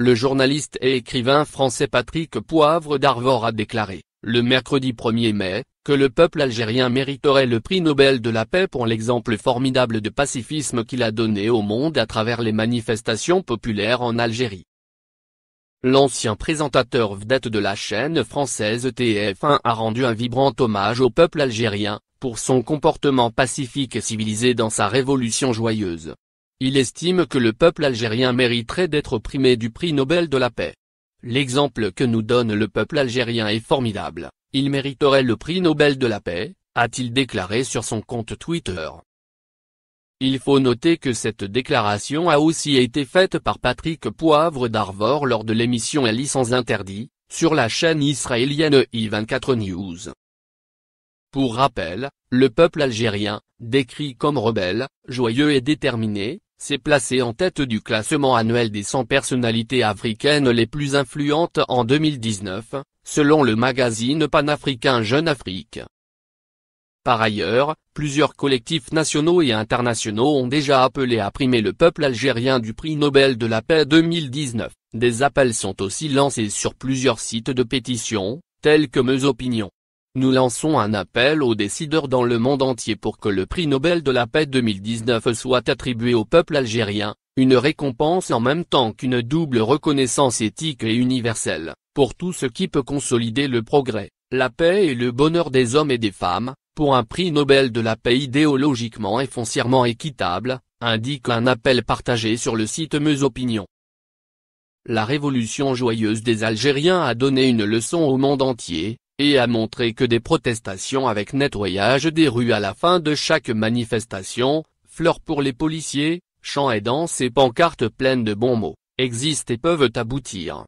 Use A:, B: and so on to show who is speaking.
A: Le journaliste et écrivain français Patrick Poivre d'Arvor a déclaré, le mercredi 1er mai, que le peuple algérien mériterait le prix Nobel de la paix pour l'exemple formidable de pacifisme qu'il a donné au monde à travers les manifestations populaires en Algérie. L'ancien présentateur vedette de la chaîne française TF1 a rendu un vibrant hommage au peuple algérien, pour son comportement pacifique et civilisé dans sa révolution joyeuse. Il estime que le peuple algérien mériterait d'être primé du prix Nobel de la paix. L'exemple que nous donne le peuple algérien est formidable, il mériterait le prix Nobel de la paix, a-t-il déclaré sur son compte Twitter. Il faut noter que cette déclaration a aussi été faite par Patrick Poivre d'Arvor lors de l'émission à sans interdit, sur la chaîne israélienne I24 News. Pour rappel, le peuple algérien, décrit comme rebelle, joyeux et déterminé, s'est placé en tête du classement annuel des 100 personnalités africaines les plus influentes en 2019, selon le magazine panafricain Jeune Afrique. Par ailleurs, plusieurs collectifs nationaux et internationaux ont déjà appelé à primer le peuple algérien du prix Nobel de la paix 2019. Des appels sont aussi lancés sur plusieurs sites de pétition, tels que Opinions. Nous lançons un appel aux décideurs dans le monde entier pour que le prix Nobel de la paix 2019 soit attribué au peuple algérien, une récompense en même temps qu'une double reconnaissance éthique et universelle, pour tout ce qui peut consolider le progrès, la paix et le bonheur des hommes et des femmes, pour un prix Nobel de la paix idéologiquement et foncièrement équitable, indique un appel partagé sur le site Meuse Opinion. La révolution joyeuse des Algériens a donné une leçon au monde entier, et a montré que des protestations avec nettoyage des rues à la fin de chaque manifestation, fleurs pour les policiers, chants aidants et pancartes pleines de bons mots, existent et peuvent aboutir.